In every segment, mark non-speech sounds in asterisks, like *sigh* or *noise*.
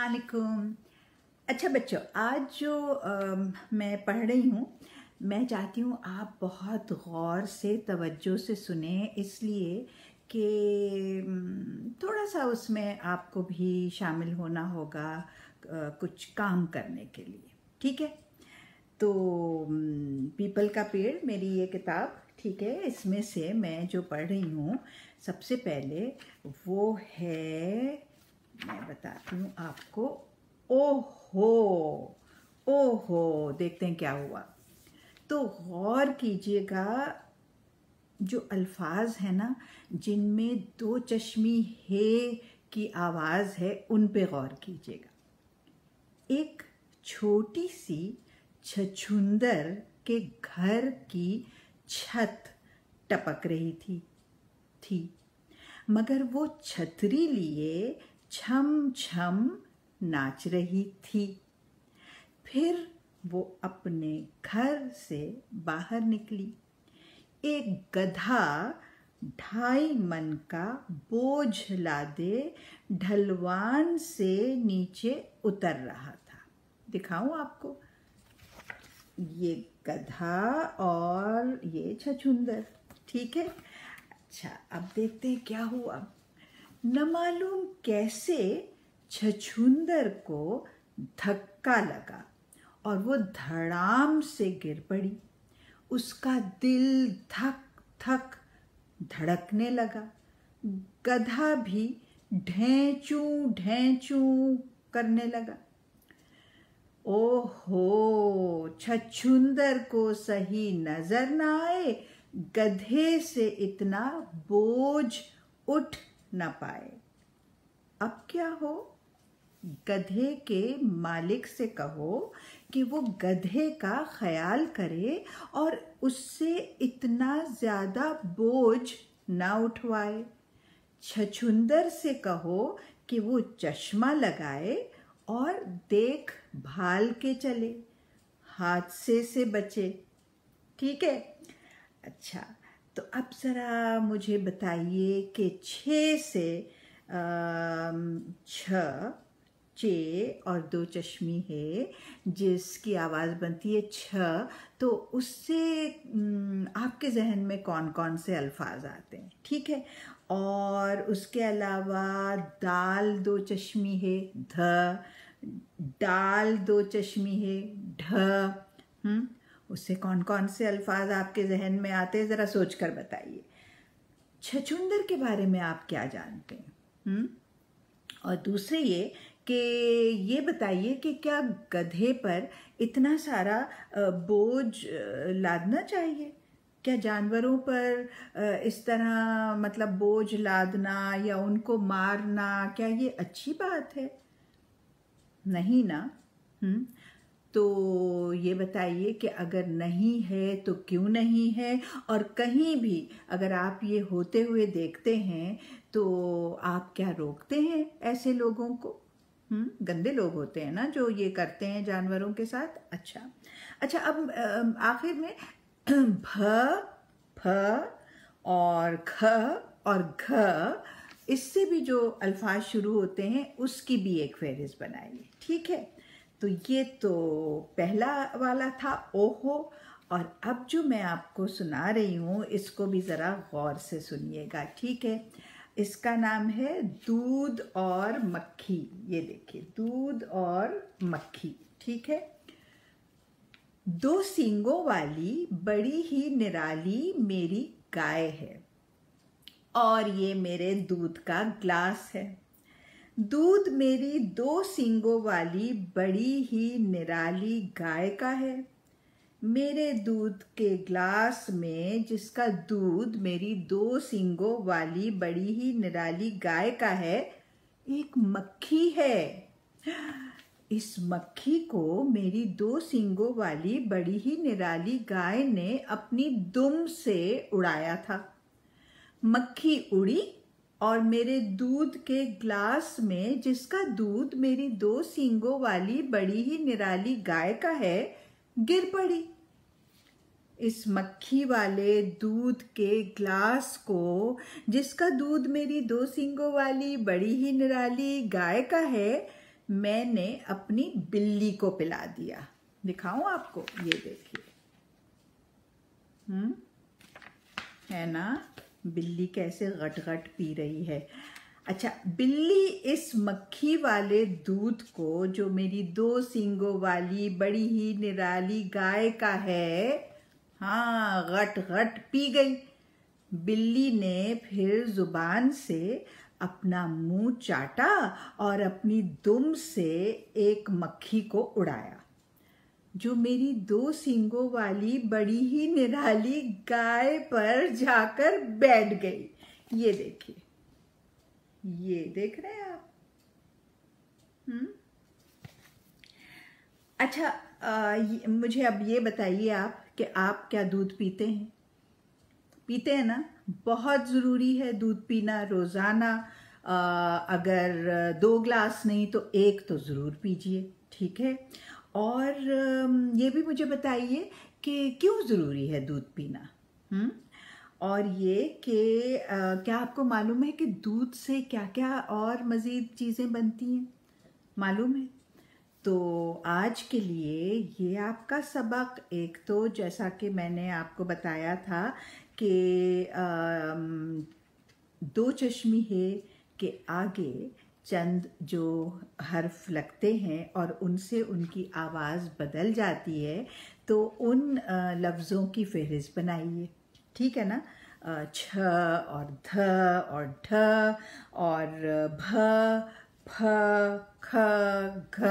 असलकुम अच्छा बच्चों आज जो आ, मैं पढ़ रही हूँ मैं चाहती हूँ आप बहुत गौर से तवज्जो से सुने इसलिए कि थोड़ा सा उसमें आपको भी शामिल होना होगा आ, कुछ काम करने के लिए ठीक है तो पीपल का पेड़ मेरी ये किताब ठीक है इसमें से मैं जो पढ़ रही हूँ सबसे पहले वो है मैं बताती हूँ आपको ओहो ओहो देखते हैं क्या हुआ तो गौर कीजिएगा जो अल्फाज है ना जिनमें दो चश्मी हे की आवाज़ है उन पे गौर कीजिएगा एक छोटी सी छछुंदर के घर की छत टपक रही थी थी मगर वो छतरी लिए छम छम नाच रही थी फिर वो अपने घर से बाहर निकली एक गधा ढाई मन का बोझ लादे ढलवान से नीचे उतर रहा था दिखाऊं आपको ये गधा और ये छछुंदर ठीक है अच्छा अब देखते हैं क्या हुआ न मालूम कैसे छछुंदर को धक्का लगा और वो धड़ाम से गिर पड़ी उसका दिल धक धक धड़कने लगा गधा भी ढेंचू ढेंचू करने लगा ओ हो छछुंदर को सही नजर ना आए गधे से इतना बोझ उठ न पाए अब क्या हो गधे के मालिक से कहो कि वो गधे का ख्याल करे और उससे इतना ज़्यादा बोझ ना उठवाए छछुंदर से कहो कि वो चश्मा लगाए और देख भाल के चले हादसे से बचे ठीक है अच्छा तो अब ज़रा मुझे बताइए कि छः से छ चे और दो चश्मी है जिसकी आवाज़ बनती है छ तो उससे आपके जहन में कौन कौन से अल्फाज आते हैं ठीक है और उसके अलावा दाल दो चश्मी है ध दाल दो चश्मी है ढ हम्म? उससे कौन कौन से अल्फाज आपके जहन में आते हैं ज़रा सोच कर बताइए छछुंदर के बारे में आप क्या जानते हैं हम्म? और दूसरे ये कि ये बताइए कि क्या गधे पर इतना सारा बोझ लादना चाहिए क्या जानवरों पर इस तरह मतलब बोझ लादना या उनको मारना क्या ये अच्छी बात है नहीं ना हुँ? हम्म? तो ये बताइए कि अगर नहीं है तो क्यों नहीं है और कहीं भी अगर आप ये होते हुए देखते हैं तो आप क्या रोकते हैं ऐसे लोगों को हम्म, गंदे लोग होते हैं ना जो ये करते हैं जानवरों के साथ अच्छा अच्छा अब आखिर में *clears throat* भ फ और ख और घ इससे भी जो अल्फाज शुरू होते हैं उसकी भी एक फहरिस्त बनाइए ठीक है तो ये तो पहला वाला था ओहो और अब जो मैं आपको सुना रही हूँ इसको भी ज़रा गौर से सुनिएगा ठीक है इसका नाम है दूध और मक्खी ये देखिए दूध और मक्खी ठीक है दो सींगों वाली बड़ी ही निराली मेरी गाय है और ये मेरे दूध का ग्लास है दूध मेरी दो सिंगों वाली बड़ी ही निराली गाय का है मेरे दूध के ग्लास में जिसका दूध मेरी दो सींगों वाली बड़ी ही निराली गाय का है एक मक्खी है इस मक्खी को मेरी दो सींगों वाली बड़ी ही निराली गाय ने अपनी दुम से उड़ाया था मक्खी उड़ी और मेरे दूध के ग्लास में जिसका दूध मेरी दो सींगों वाली बड़ी ही निराली गाय का है गिर पड़ी इस मक्खी वाले दूध के ग्लास को जिसका दूध मेरी दो सींगों वाली बड़ी ही निराली गाय का है मैंने अपनी बिल्ली को पिला दिया दिखाऊं आपको ये देखिए हम्म है ना बिल्ली कैसे घट घट पी रही है अच्छा बिल्ली इस मक्खी वाले दूध को जो मेरी दो सींगों वाली बड़ी ही निराली गाय का है हाँ घट घट पी गई बिल्ली ने फिर जुबान से अपना मुंह चाटा और अपनी दुम से एक मक्खी को उड़ाया जो मेरी दो सींगों वाली बड़ी ही निराली गाय पर जाकर बैठ गई ये देखिए ये देख रहे हैं आप हम्म अच्छा आ, मुझे अब ये बताइए आप कि आप क्या दूध पीते हैं पीते हैं ना बहुत ज़रूरी है दूध पीना रोज़ाना अगर दो ग्लास नहीं तो एक तो ज़रूर पीजिए ठीक है और ये भी मुझे बताइए कि क्यों ज़रूरी है दूध पीना हुँ? और ये कि क्या आपको मालूम है कि दूध से क्या क्या और मज़ीद चीज़ें बनती हैं मालूम है तो आज के लिए ये आपका सबक एक तो जैसा कि मैंने आपको बताया था कि दो चश्मी है के आगे चंद जो हर्फ लगते हैं और उनसे उनकी आवाज़ बदल जाती है तो उन लफ्ज़ों की फहरिस्त बनाइए ठीक है ना छ और ध और ढ और भ फ ख घ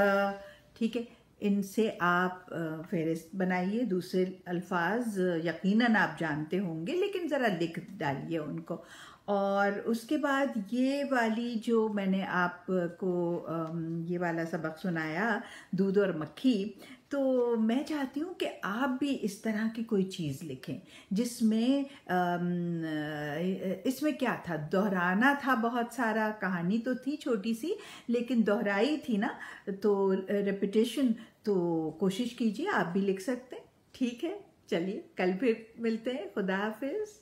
ठीक है इनसे आप फहरिस्त बनाइए दूसरे अल्फाज यकीनन आप जानते होंगे लेकिन ज़रा लिख डालिए उनको और उसके बाद ये वाली जो मैंने आपको ये वाला सबक सुनाया दूध और मक्खी तो मैं चाहती हूँ कि आप भी इस तरह की कोई चीज़ लिखें जिसमें इसमें क्या था दोहराना था बहुत सारा कहानी तो थी छोटी सी लेकिन दोहराई थी ना तो रेपिटेशन तो कोशिश कीजिए आप भी लिख सकते हैं ठीक है चलिए कल फिर मिलते हैं खुदा हाफिज़